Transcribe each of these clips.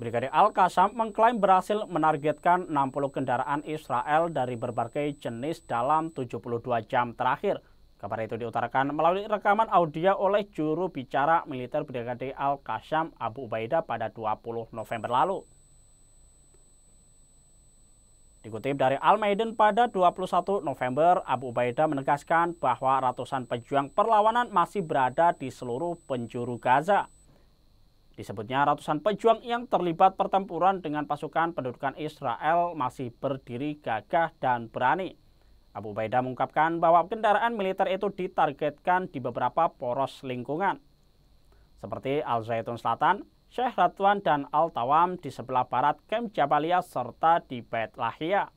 Brigadir Al-Qassam mengklaim berhasil menargetkan 60 kendaraan Israel dari berbagai jenis dalam 72 jam terakhir. Kabar itu diutarakan melalui rekaman audio oleh juru bicara militer Brigadir Al-Qassam Abu Ubaidah pada 20 November lalu. Dikutip dari Al Maiden pada 21 November, Abu Ubaidah menegaskan bahwa ratusan pejuang perlawanan masih berada di seluruh penjuru Gaza. Disebutnya ratusan pejuang yang terlibat pertempuran dengan pasukan pendudukan Israel masih berdiri gagah dan berani. Abu Ubaidah mengungkapkan bahwa kendaraan militer itu ditargetkan di beberapa poros lingkungan. Seperti Al-Zaitun Selatan, Syekh Ratuan dan Al-Tawam di sebelah barat Kem Jabalia serta di Bait Lahia.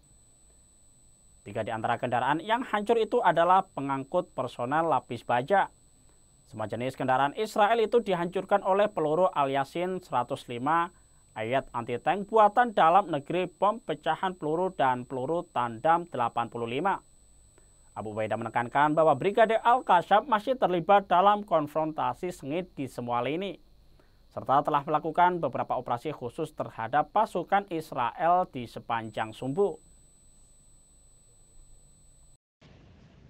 Tiga di antara kendaraan yang hancur itu adalah pengangkut personel lapis baja, semua jenis kendaraan Israel itu dihancurkan oleh peluru Al-Yasin 105 ayat anti-tank buatan dalam negeri bom pecahan peluru dan peluru tandam 85. Abu Baida menekankan bahwa Brigade Al-Qasab masih terlibat dalam konfrontasi sengit di semua lini, serta telah melakukan beberapa operasi khusus terhadap pasukan Israel di sepanjang sumbu.